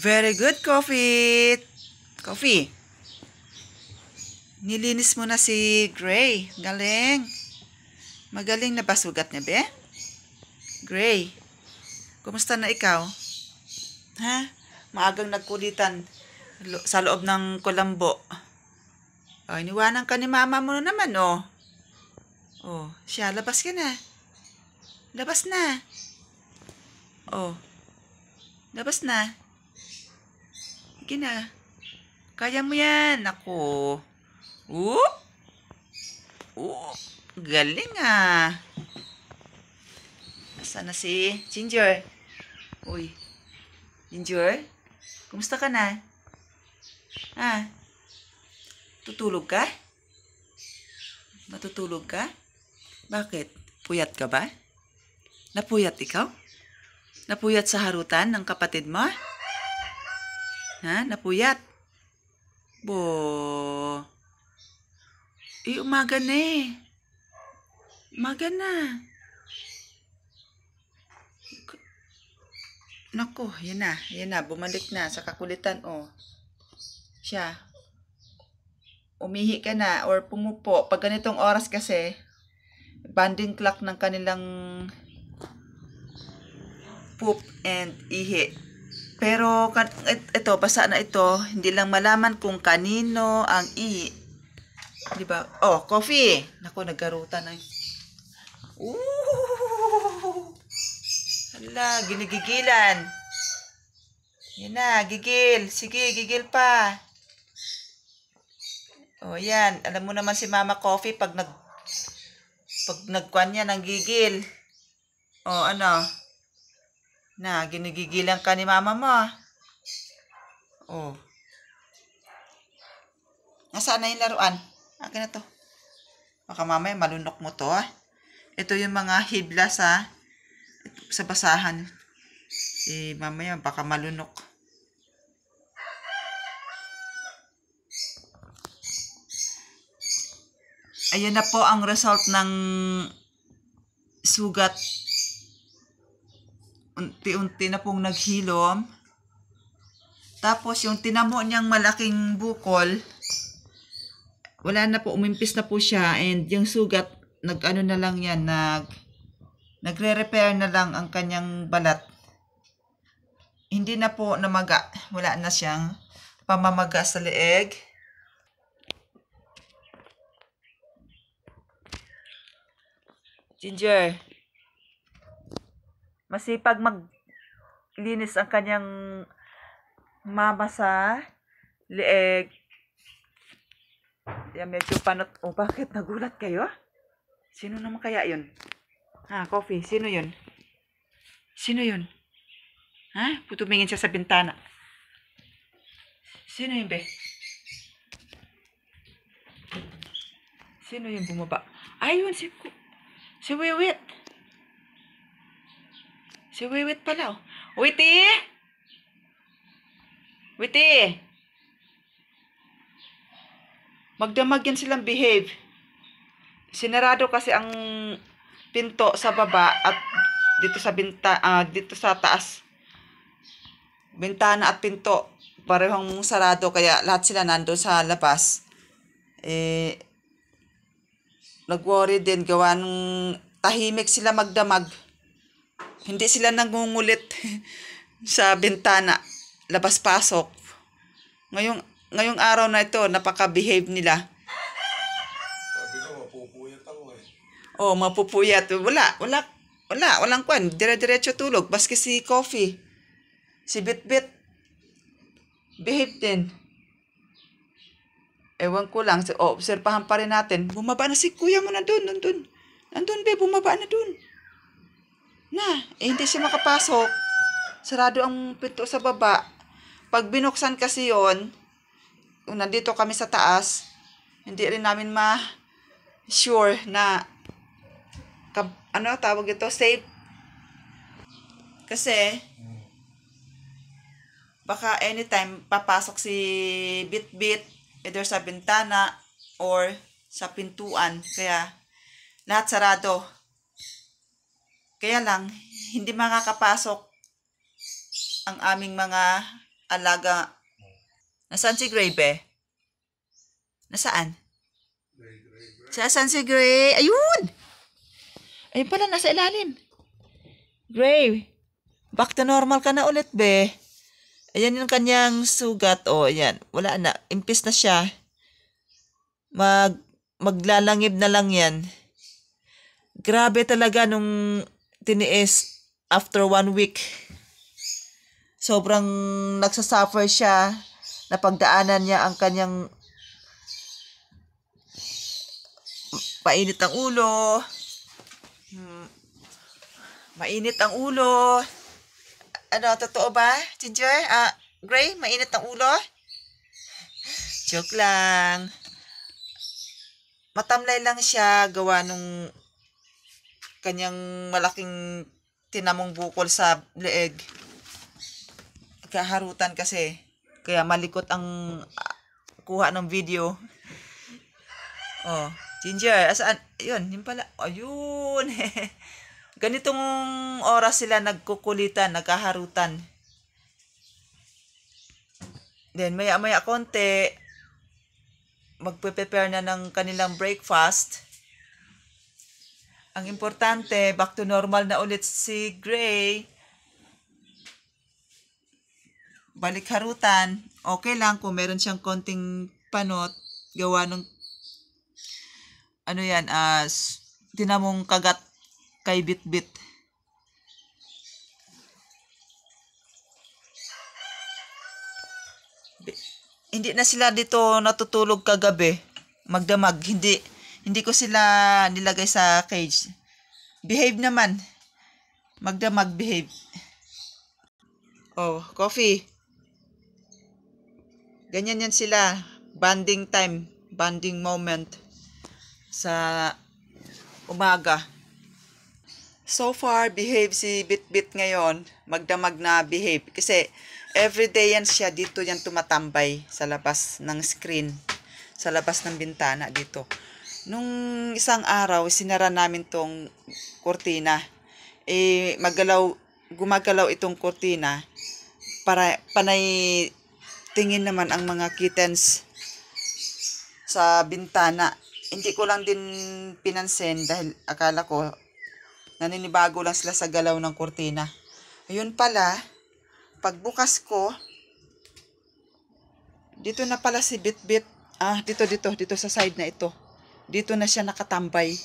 Very good, Coffee. Coffee. Nilinis mo na si Gray. Galing. Magaling na ba sugat niya, be? Gray, kumusta na ikaw? Ha? Maagang nagkulitan sa loob ng kulambo. O, oh, iniwanan ka ni mama mo naman, oh. Oh, siya, labas ka na. Labas na. Oh, labas na ka na. Kaya mo yan. Ako. Oop! Oh. Oop! Oh. Galing ah. Asan na si Ginger? Uy. Ginger? Kumusta ka na? Ha? Tutulog ka? Matutulog ka? Bakit? Puyat ka ba? Napuyat ikaw? Napuyat sa harutan ng kapatid mo? Ha? Napuyat? Bo. Eh, umaga na eh. Umaga na. Nako, yun na. Yun na, bumalik na sa kakulitan. Oh. Siya. Umihi ka na or pumupo. Pag ganitong oras kasi, banding clock ng kanilang poop and ihi. Pero ito, basa na ito, hindi lang malaman kung kanino ang i. Di ba? Oh, coffee. Nako, naggaruta na. Ooh! Hala, ginigigilan. Yan na, gigil. Sige, gigil pa. Oh, yan. Alam mo naman si Mama Coffee pag nag pag nagkuan niya ng gigil. Oh, ano? Na, ginigigilan ka ni mama mo. Ah. Oh. Nasaan na yung laruan? Akin ah, na to. Baka mamaya malunok mo to, ah. Ito yung mga hibla sa sa basahan. Eh, mamaya baka malunok. Ayan na po ang result ng sugat unti-unti na pong naghilom. Tapos yung tinamo niyang malaking bukol, wala na po, umimpis na po siya and yung sugat, nag-ano na lang yan, nag, nagre-repair na lang ang kanyang balat. Hindi na po namaga, wala na siyang pamamaga sa leeg. Ginger, Masipag maglinis ang kanyang mama sa leeg. Yan, medyo panot. oh, bakit? Nagulat kayo? Sino naman kaya yun? Ha, coffee. Sino yun? Sino yun? Ha? Putumingin siya sa bintana. Sino yun, be? Sino yun bumaba? Ayun, si, si Wiwit. Si Wiwit pala, oh. Witi! Witi! Magdamag yan silang behave. Sinarado kasi ang pinto sa baba at dito sa binta uh, dito sa taas bintana at pinto parehong sarado kaya lahat sila nandoon sa labas eh nag-worry din gawa ng tahimik sila magdamag hindi sila nangungulit sa bintana, labas-pasok. Ngayong, ngayong araw na ito, napaka-behave nila. Sabi ko, mapupuyat ako eh. Oo, oh, mapupuyat. Wala, wala, wala, walang kwan. Dire-diretso tulog. Baski si Coffee, si Bitbit, behave din. Ewan ko lang, o, observahan pa rin natin. Bumaba na si kuya mo na doon, nandun. Nandun, be, bumaba na doon. Na, eh, hindi siya makapasok. Sarado ang pinto sa baba. Pag binuksan kasi yon nandito kami sa taas, hindi rin namin ma sure na kab, ano tawag ito, safe. Kasi, baka anytime papasok si Bitbit, either sa bintana or sa pintuan. Kaya, lahat sarado. Kaya lang, hindi makakapasok ang aming mga alaga. Nasaan si Gray, Nasaan? Saan si Gray? Ayun! Ayun pala, nasa ilalim. Gray, back to normal ka na ulit, be. Ayan yung kanyang sugat. O, oh, ayan. Wala na. Impis na siya. Mag, maglalangib na lang yan. Grabe talaga nung tiniis after one week. Sobrang nagsasuffer siya napagdaanan niya ang kanyang mainit ang ulo hmm. mainit ang ulo ano totoo ba Ginger? Ah, Gray mainit ang ulo joke lang matamlay lang siya gawa nung kanyang malaking tinamong bukol sa leeg. Kaharutan kasi. Kaya malikot ang uh, kuha ng video. Oh, Ginger, asan? Ayun, yun pala. Ayun. Oh, Ganitong oras sila nagkukulitan, nagkaharutan. Then, maya-maya konti, magpe-prepare na ng kanilang breakfast. Ang importante, back to normal na ulit si Gray. Balik harutan. Okay lang kung meron siyang konting panot. Gawa nung, ano yan, uh, ah, dinamong kagat kay Bitbit. Hindi na sila dito natutulog kagabi. Magdamag, hindi hindi ko sila nilagay sa cage. Behave naman. Magda mag-behave. Oh, coffee. Ganyan yan sila. Bonding time. Bonding moment. Sa umaga. So far, behave si Bitbit ngayon. Magda na behave. Kasi everyday yan siya. Dito yan tumatambay sa labas ng screen. Sa labas ng bintana dito. Nung isang araw, sinara namin tong kurtina. Eh, magalaw, gumagalaw itong kurtina para panay tingin naman ang mga kittens sa bintana. Hindi ko lang din pinansin dahil akala ko naninibago lang sila sa galaw ng kurtina. Ayun pala, pagbukas ko, dito na pala si Bitbit. -Bit. Ah, dito, dito, dito sa side na ito. Dito na siya nakatambay.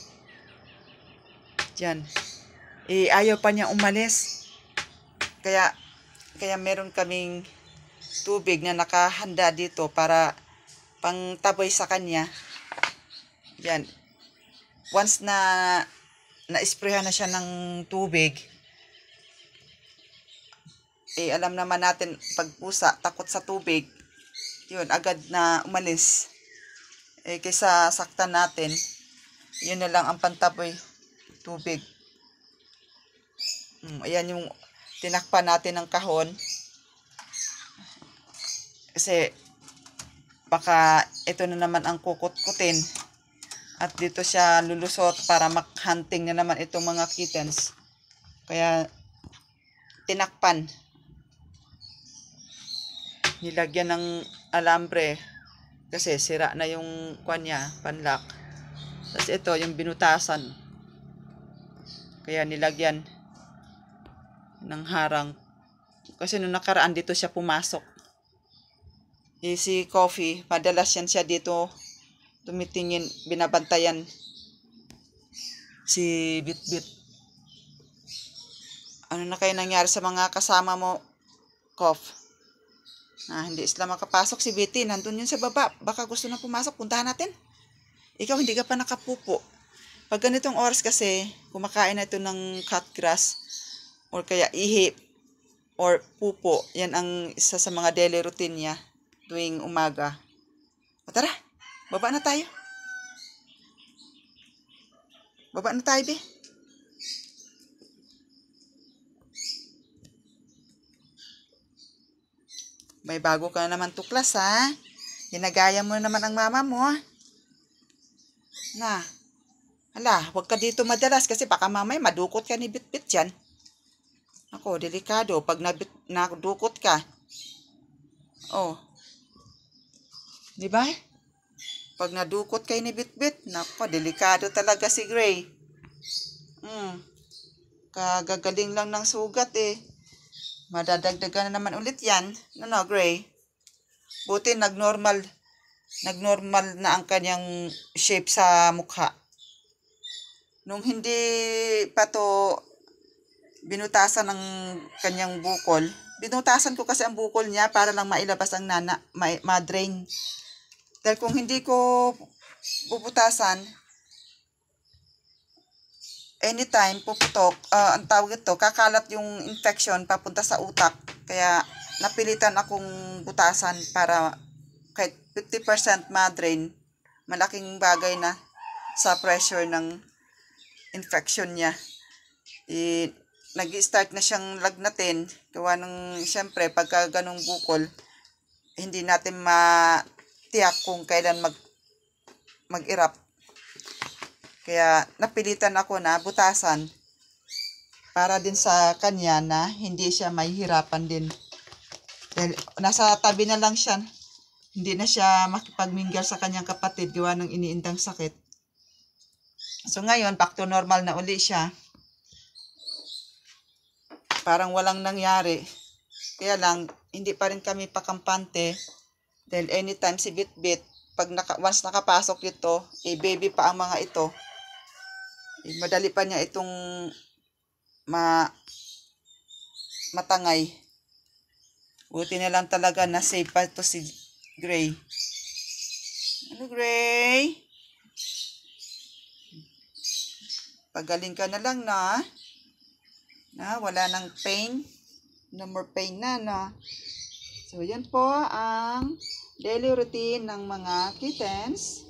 Diyan. Eh, ayaw pa niya umalis. Kaya, kaya meron kaming tubig na nakahanda dito para pangtaboy sa kanya. Yan. Once na na-sprayhan na siya ng tubig, eh alam naman natin pag pusa, takot sa tubig, yun, agad na umalis. Eh, kaysa saktan natin, yun na lang ang pantapoy tubig. Mm, ayan yung tinakpan natin ng kahon. Kasi, baka ito na naman ang kukut At dito siya lulusot para makhunting na naman itong mga kittens. Kaya, tinakpan. Nilagyan ng alambre. Kasi sira na yung kwan niya, panlock. Tapos ito, yung binutasan. Kaya nilagyan ng harang. Kasi nung nakaraan dito siya pumasok. Eh, si Coffee, madalas yan siya dito tumitingin, binabantayan si Bitbit. Ano na kayo nangyari sa mga kasama mo, Coffee? Ah, hindi sila makapasok. Si Betty, nandun yun sa baba. Baka gusto na pumasok. Puntahan natin. Ikaw, hindi ka pa nakapupo. Pag ganitong oras kasi, kumakain na ito ng cut grass or kaya ihi or pupo. Yan ang isa sa mga daily routine niya tuwing umaga. O tara, baba na tayo. Baba na tayo, be. May bago ka na naman tuklas, ha? Ginagaya mo naman ang mama mo. Na, hala, huwag ka dito madalas kasi baka mamay madukot ka ni Bitbit yan. Ako, delikado. Pag nabit, nadukot ka, oh, di ba? Pag nadukot kay ni Bitbit, nako, delikado talaga si Gray. Hmm, kagagaling lang ng sugat eh. Madadagdagan na naman ulit yan. No, no, gray. Buti nag-normal. Nag-normal na ang kanyang shape sa mukha. Nung hindi pa to binutasan ng kanyang bukol, binutasan ko kasi ang bukol niya para lang mailabas ang nana, ma-drain. Ma Dahil kung hindi ko bubutasan, anytime puputok, uh, ang tawag ito, kakalat yung infection papunta sa utak. Kaya napilitan akong butasan para kahit 50% madrain, malaking bagay na sa pressure ng infection niya. E, Nag-start na siyang lagnatin. Gawa ng, siyempre, pagka ganong bukol, hindi natin matiyak kung kailan mag mag-erupt kaya napilitan ako na butasan para din sa kanya na hindi siya mahihirapan din. Dahil nasa tabi na lang siya. Hindi na siya makipagminggal sa kanyang kapatid gawa ng iniindang sakit. So ngayon, back to normal na uli siya. Parang walang nangyari. Kaya lang, hindi pa rin kami pakampante. Dahil anytime si Bitbit, pag naka, once nakapasok dito, i-baby eh, pa ang mga ito. Eh, madali pa niya itong ma matangay. Buti na lang talaga na safe pa to si Gray. Ano Gray? Pagaling ka na lang na. Na wala nang pain. No more pain na na. So yan po ang daily routine ng mga kittens.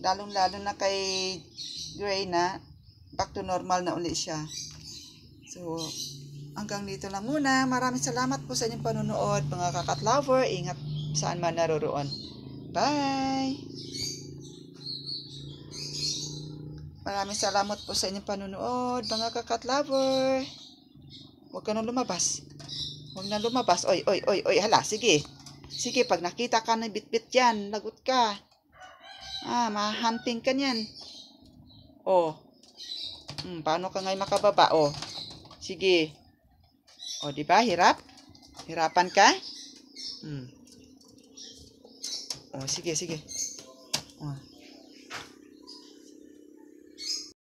Lalong-lalo na kay gray na, back to normal na uli siya. So, hanggang dito lang muna. Maraming salamat po sa inyong panunood, mga kakat lover. Ingat saan man naroroon. Bye! Maraming salamat po sa inyong panunood, mga kakat lover. Huwag ka nang lumabas. Huwag na lumabas. Oy, oy, oy, oy. Hala, sige. Sige, pag nakita ka ng bitbit yan, lagot ka. Ah, mahunting ka niyan. Oh. Hmm, paano ka ngayon makababa? Oh. Sige. Oh, di ba? Hirap? Hirapan ka? Hmm. Oh, sige, sige.